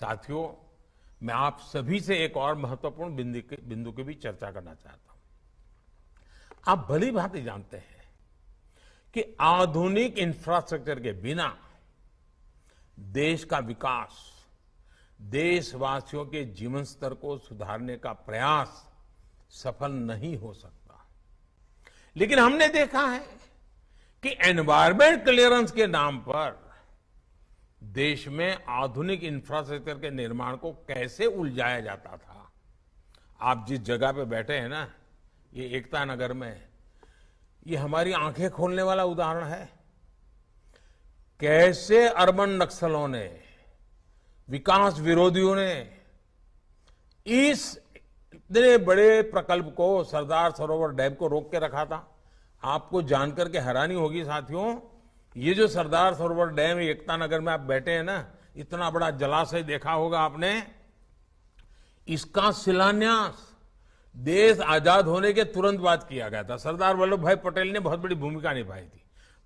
साथियों मैं आप सभी से एक और महत्वपूर्ण बिंदु की बिंदु की भी चर्चा करना चाहता हूं आप भली भांति जानते हैं कि आधुनिक इंफ्रास्ट्रक्चर के बिना देश का विकास देशवासियों के जीवन स्तर को सुधारने का प्रयास सफल नहीं हो सकता लेकिन हमने देखा है कि एनवायरमेंट क्लियरेंस के नाम पर देश में आधुनिक इंफ्रास्ट्रक्चर के निर्माण को कैसे उलझाया जाता था आप जिस जगह पे बैठे हैं ना ये एकता नगर में ये हमारी आंखें खोलने वाला उदाहरण है कैसे अर्बन नक्सलों ने विकास विरोधियों ने इस इतने बड़े प्रकल्प को सरदार सरोवर डैम को रोक के रखा था आपको जानकर के हैरानी होगी साथियों ये जो सरदार सरोवर डैम एकता नगर में आप बैठे हैं ना इतना बड़ा जलाशय देखा होगा आपने इसका शिलान्यास देश आजाद होने के तुरंत बाद किया गया था सरदार वल्लभ भाई पटेल ने बहुत बड़ी भूमिका निभाई थी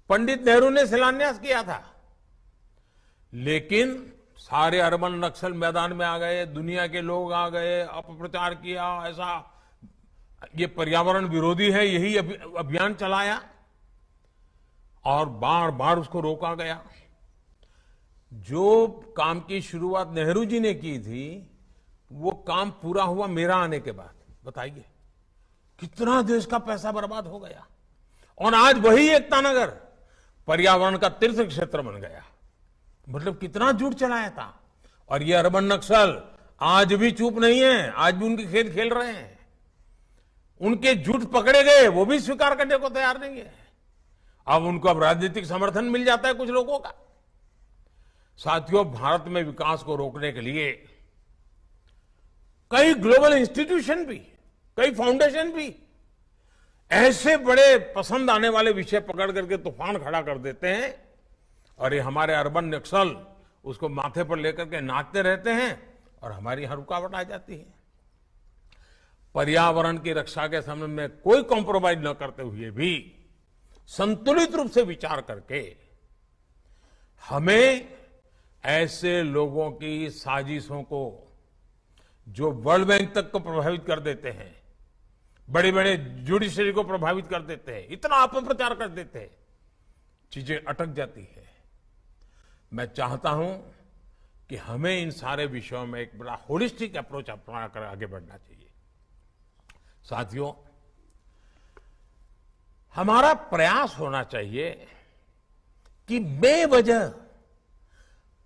पंडित नेहरू ने शिलान्यास किया था लेकिन सारे अरबन नक्सल मैदान में आ गए दुनिया के लोग आ गए अपप्रचार किया ऐसा ये पर्यावरण विरोधी है यही अभियान चलाया और बार बार उसको रोका गया जो काम की शुरुआत नेहरू जी ने की थी वो काम पूरा हुआ मेरा आने के बाद बताइए कितना देश का पैसा बर्बाद हो गया और आज वही एकता नगर पर्यावरण का तीर्थ क्षेत्र बन गया मतलब कितना झूठ चलाया था और ये अरबन नक्सल आज भी चुप नहीं है आज भी उनके खेल खेल रहे हैं उनके झूठ पकड़े गए वो भी स्वीकार करने को तैयार नहीं है अब उनको अब राजनीतिक समर्थन मिल जाता है कुछ लोगों का साथियों भारत में विकास को रोकने के लिए कई ग्लोबल इंस्टीट्यूशन भी कई फाउंडेशन भी ऐसे बड़े पसंद आने वाले विषय पकड़ करके तूफान खड़ा कर देते हैं और ये हमारे अर्बन नक्सल उसको माथे पर लेकर के नाचते रहते हैं और हमारी यहां रुकावट आ जाती है पर्यावरण की रक्षा के संबंध में कोई कॉम्प्रोमाइज न करते हुए भी संतुलित रूप से विचार करके हमें ऐसे लोगों की साजिशों को जो वर्ल्ड बैंक तक को प्रभावित कर देते हैं बड़े बड़े जुडिशरी को प्रभावित कर देते हैं इतना अपप्रचार कर देते हैं चीजें अटक जाती है मैं चाहता हूं कि हमें इन सारे विषयों में एक बड़ा होलिस्टिक अप्रोच अपना कर आगे बढ़ना चाहिए साथियों हमारा प्रयास होना चाहिए कि बेवजह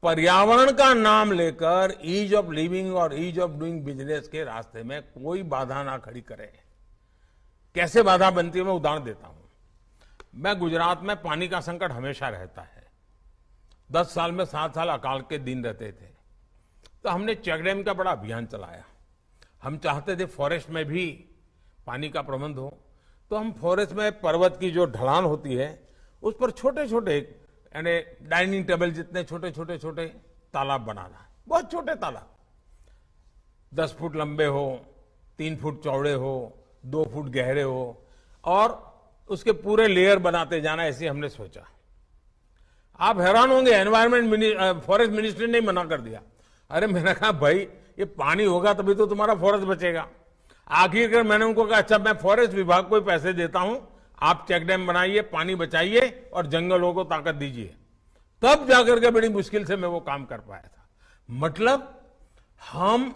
पर्यावरण का नाम लेकर ईज ऑफ लिविंग और ईज ऑफ डूइंग बिजनेस के रास्ते में कोई बाधा ना खड़ी करे कैसे बाधा बनती है मैं उदाहरण देता हूं मैं गुजरात में पानी का संकट हमेशा रहता है दस साल में सात साल अकाल के दिन रहते थे तो हमने चेकडैम का बड़ा अभियान चलाया हम चाहते थे फॉरेस्ट में भी पानी का प्रबंध हो तो हम फॉरेस्ट में पर्वत की जो ढलान होती है उस पर छोटे छोटे यानी डाइनिंग टेबल जितने छोटे छोटे छोटे तालाब बनाना बहुत छोटे तालाब दस फुट लंबे हो तीन फुट चौड़े हो दो फुट गहरे हो और उसके पूरे लेयर बनाते जाना ऐसे हमने सोचा आप हैरान होंगे एनवायरमेंट फॉरेस्ट मिनिस्ट्री ने मना कर दिया अरे मैंने कहा भाई ये पानी होगा तभी तो तुम्हारा फॉरेस्ट बचेगा आखिरकार मैंने उनको कहा अच्छा मैं फॉरेस्ट विभाग को ही पैसे देता हूं आप चेक डैम बनाइए पानी बचाइए और जंगलों को ताकत दीजिए तब जाकर के बड़ी मुश्किल से मैं वो काम कर पाया था मतलब हम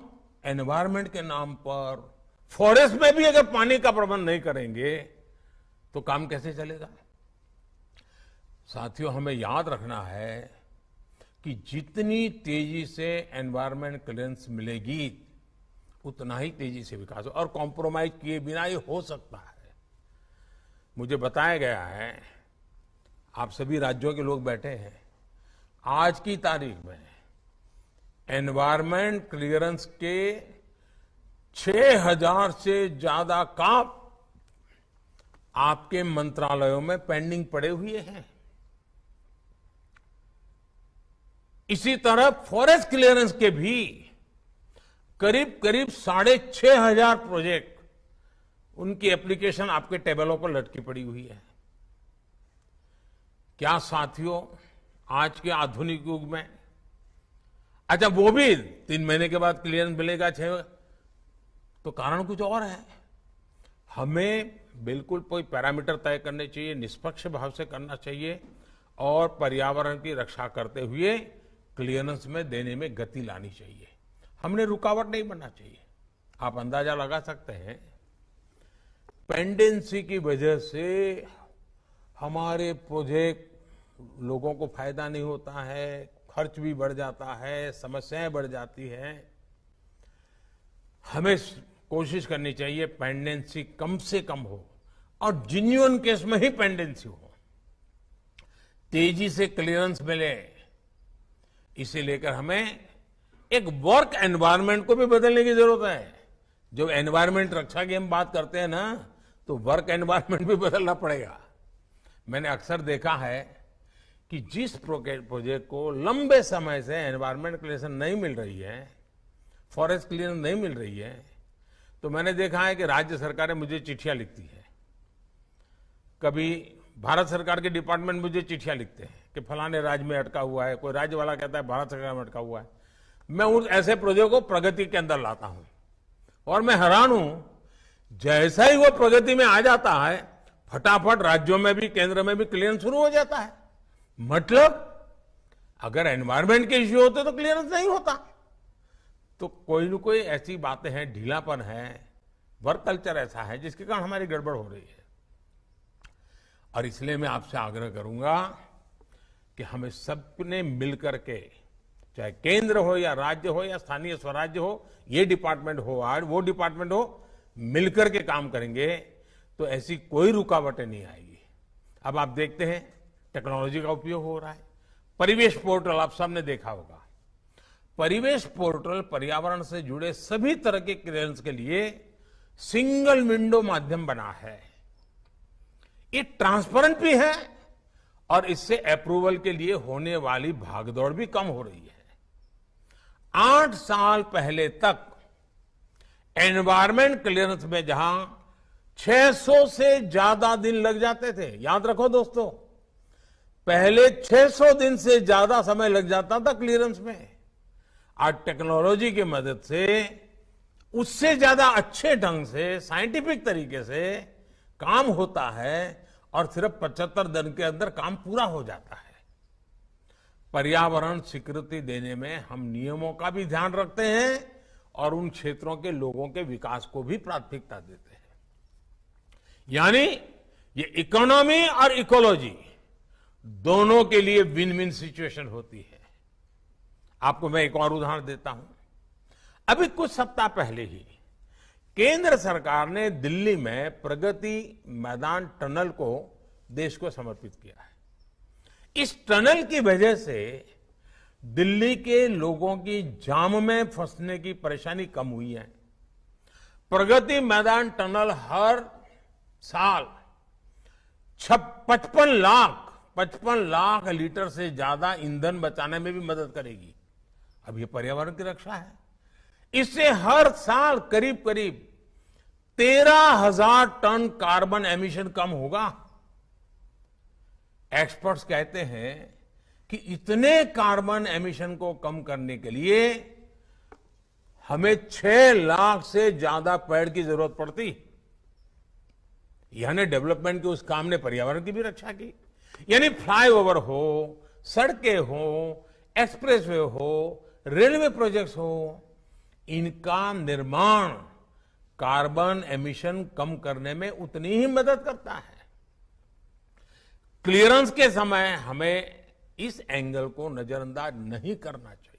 एनवायरमेंट के नाम पर फॉरेस्ट में भी अगर पानी का प्रबंध नहीं करेंगे तो काम कैसे चलेगा साथियों हमें याद रखना है कि जितनी तेजी से एनवायरमेंट क्लियरेंस मिलेगी उतना ही तेजी से विकास हो और कॉम्प्रोमाइज किए बिना ये हो सकता है मुझे बताया गया है आप सभी राज्यों के लोग बैठे हैं आज की तारीख में एनवायरमेंट क्लियरेंस के 6000 से ज्यादा काम आपके मंत्रालयों में पेंडिंग पड़े हुए हैं इसी तरह फॉरेस्ट क्लियरेंस के भी करीब करीब साढ़े छह हजार प्रोजेक्ट उनकी एप्लीकेशन आपके टेबलों पर लटकी पड़ी हुई है क्या साथियों आज के आधुनिक युग में अच्छा वो भी तीन महीने के बाद क्लियरेंस मिलेगा छह तो कारण कुछ और है हमें बिल्कुल कोई पैरामीटर तय करने चाहिए निष्पक्ष भाव से करना चाहिए और पर्यावरण की रक्षा करते हुए क्लियरेंस में देने में गति लानी चाहिए हमने रुकावट नहीं बनना चाहिए आप अंदाजा लगा सकते हैं पेंडेंसी की वजह से हमारे प्रोजेक्ट लोगों को फायदा नहीं होता है खर्च भी बढ़ जाता है समस्याएं बढ़ जाती है हमें कोशिश करनी चाहिए पेंडेंसी कम से कम हो और जिन्यून केस में ही पेंडेंसी हो तेजी से क्लियरेंस मिले इसे लेकर हमें एक वर्क एनवायरमेंट को भी बदलने की जरूरत है जब एनवायरमेंट रक्षा की हम बात करते हैं ना तो वर्क एनवायरमेंट भी बदलना पड़ेगा मैंने अक्सर देखा है कि जिस प्रोजेक्ट को लंबे समय से एनवायरमेंट क्लियर नहीं मिल रही है फॉरेस्ट क्लियर नहीं मिल रही है तो मैंने देखा है कि राज्य सरकारें मुझे चिट्ठियां लिखती हैं कभी भारत सरकार के डिपार्टमेंट मुझे चिट्ठियां लिखते हैं कि फलाने राज्य में अटका हुआ है कोई राज्य वाला कहता है भारत सरकार में अटका हुआ है मैं उन ऐसे प्रोजेक्ट को प्रगति के अंदर लाता हूं और मैं हैरान हूं जैसा ही वो प्रगति में आ जाता है फटाफट राज्यों में भी केंद्र में भी क्लियरेंस शुरू हो जाता है मतलब अगर एनवायरमेंट के इश्यू होते तो क्लियरेंस नहीं होता तो कोई ना कोई ऐसी बातें हैं ढीलापन है वर्क कल्चर ऐसा है जिसके कारण हमारी गड़बड़ हो रही है और इसलिए मैं आपसे आग्रह करूंगा कि हमें सबने मिलकर के चाहे केंद्र हो या राज्य हो या स्थानीय स्वराज्य हो ये डिपार्टमेंट हो आज वो डिपार्टमेंट हो मिलकर के काम करेंगे तो ऐसी कोई रुकावटें नहीं आएगी अब आप देखते हैं टेक्नोलॉजी का उपयोग हो रहा है परिवेश पोर्टल आप सबने देखा होगा परिवेश पोर्टल पर्यावरण से जुड़े सभी तरह के क्लियरेंस के लिए सिंगल विंडो माध्यम बना है ये ट्रांसपेरेंट भी है और इससे अप्रूवल के लिए होने वाली भागदौड़ भी कम हो रही है आठ साल पहले तक एनवायरमेंट क्लियरेंस में जहां 600 से ज्यादा दिन लग जाते थे याद रखो दोस्तों पहले 600 दिन से ज्यादा समय लग जाता था क्लियरेंस में आज टेक्नोलॉजी की मदद से उससे ज्यादा अच्छे ढंग से साइंटिफिक तरीके से काम होता है और सिर्फ 75 दिन के अंदर काम पूरा हो जाता है पर्यावरण स्वीकृति देने में हम नियमों का भी ध्यान रखते हैं और उन क्षेत्रों के लोगों के विकास को भी प्राथमिकता देते हैं यानी ये इकोनॉमी और इकोलॉजी दोनों के लिए विन विन सिचुएशन होती है आपको मैं एक और उदाहरण देता हूं अभी कुछ सप्ताह पहले ही केंद्र सरकार ने दिल्ली में प्रगति मैदान टनल को देश को समर्पित किया है इस टनल की वजह से दिल्ली के लोगों की जाम में फंसने की परेशानी कम हुई है प्रगति मैदान टनल हर साल पचपन लाख पचपन लाख लीटर से ज्यादा ईंधन बचाने में भी मदद करेगी अब ये पर्यावरण की रक्षा है इससे हर साल करीब करीब तेरह हजार टन कार्बन एमिशन कम होगा एक्सपर्ट्स कहते हैं कि इतने कार्बन एमिशन को कम करने के लिए हमें छह लाख से ज्यादा पेड़ की जरूरत पड़ती यानी डेवलपमेंट के उस काम ने पर्यावरण की भी रक्षा की यानी फ्लाईओवर हो सड़कें हो एक्सप्रेसवे हो रेलवे प्रोजेक्ट्स हो इनका निर्माण कार्बन एमिशन कम करने में उतनी ही मदद करता है क्लियरेंस के समय हमें इस एंगल को नजरअंदाज नहीं करना चाहिए